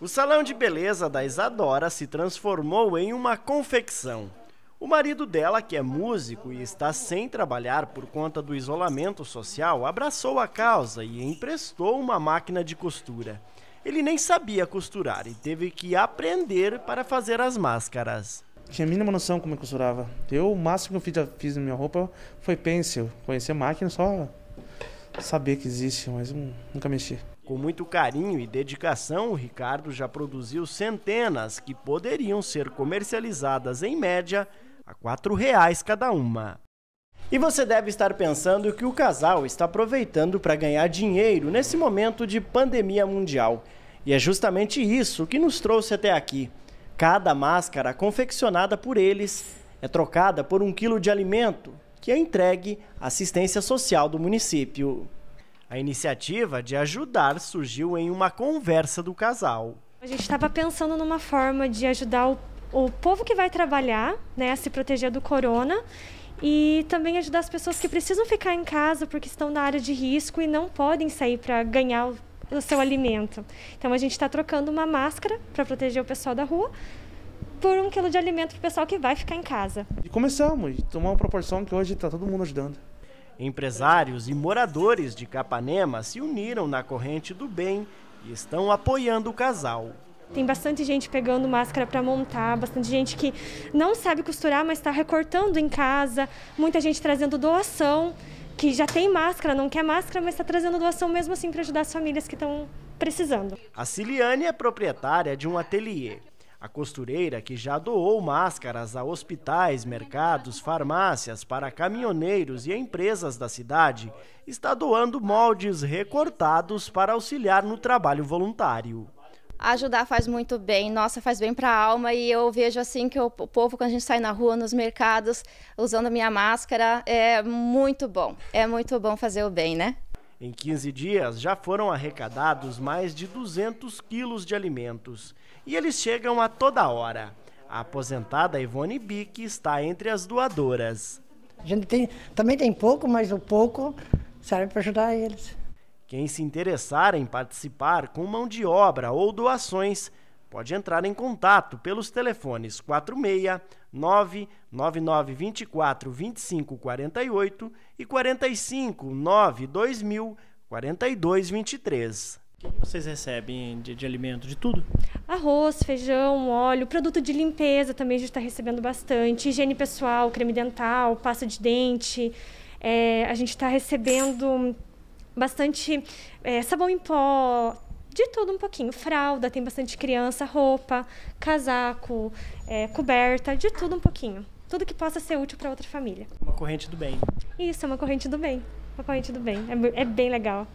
O salão de beleza da Isadora se transformou em uma confecção. O marido dela, que é músico e está sem trabalhar por conta do isolamento social, abraçou a causa e emprestou uma máquina de costura. Ele nem sabia costurar e teve que aprender para fazer as máscaras. Tinha a mínima noção como eu costurava. Eu, o máximo que eu fiz, fiz na minha roupa foi pencil. Conhecer máquina, só saber que existe, mas nunca mexi. Com muito carinho e dedicação, o Ricardo já produziu centenas que poderiam ser comercializadas em média a R$ reais cada uma. E você deve estar pensando que o casal está aproveitando para ganhar dinheiro nesse momento de pandemia mundial. E é justamente isso que nos trouxe até aqui. Cada máscara confeccionada por eles é trocada por um quilo de alimento que é entregue à assistência social do município. A iniciativa de ajudar surgiu em uma conversa do casal. A gente estava pensando numa forma de ajudar o, o povo que vai trabalhar né, a se proteger do corona e também ajudar as pessoas que precisam ficar em casa porque estão na área de risco e não podem sair para ganhar o seu alimento. Então a gente está trocando uma máscara para proteger o pessoal da rua por um quilo de alimento para o pessoal que vai ficar em casa. E começamos, tomar uma proporção que hoje está todo mundo ajudando. Empresários e moradores de Capanema se uniram na corrente do bem e estão apoiando o casal. Tem bastante gente pegando máscara para montar, bastante gente que não sabe costurar, mas está recortando em casa, muita gente trazendo doação, que já tem máscara, não quer máscara, mas está trazendo doação mesmo assim para ajudar as famílias que estão precisando. A Ciliane é proprietária de um ateliê. A costureira, que já doou máscaras a hospitais, mercados, farmácias, para caminhoneiros e empresas da cidade, está doando moldes recortados para auxiliar no trabalho voluntário ajudar faz muito bem, nossa, faz bem para a alma e eu vejo assim que o povo quando a gente sai na rua, nos mercados, usando a minha máscara, é muito bom. É muito bom fazer o bem, né? Em 15 dias já foram arrecadados mais de 200 quilos de alimentos e eles chegam a toda hora. A aposentada Ivone Bic está entre as doadoras. A gente tem, também tem pouco, mas o pouco serve para ajudar eles. Quem se interessar em participar com mão de obra ou doações pode entrar em contato pelos telefones 46 99924 2548 e 45 4223. O que vocês recebem de, de alimento? De tudo? Arroz, feijão, óleo, produto de limpeza também a gente está recebendo bastante. Higiene pessoal, creme dental, pasta de dente. É, a gente está recebendo bastante é, sabão em pó, de tudo um pouquinho. Fralda, tem bastante criança, roupa, casaco, é, coberta, de tudo um pouquinho. Tudo que possa ser útil para outra família. Uma corrente do bem. Isso, é uma corrente do bem. Uma corrente do bem. É, é bem legal.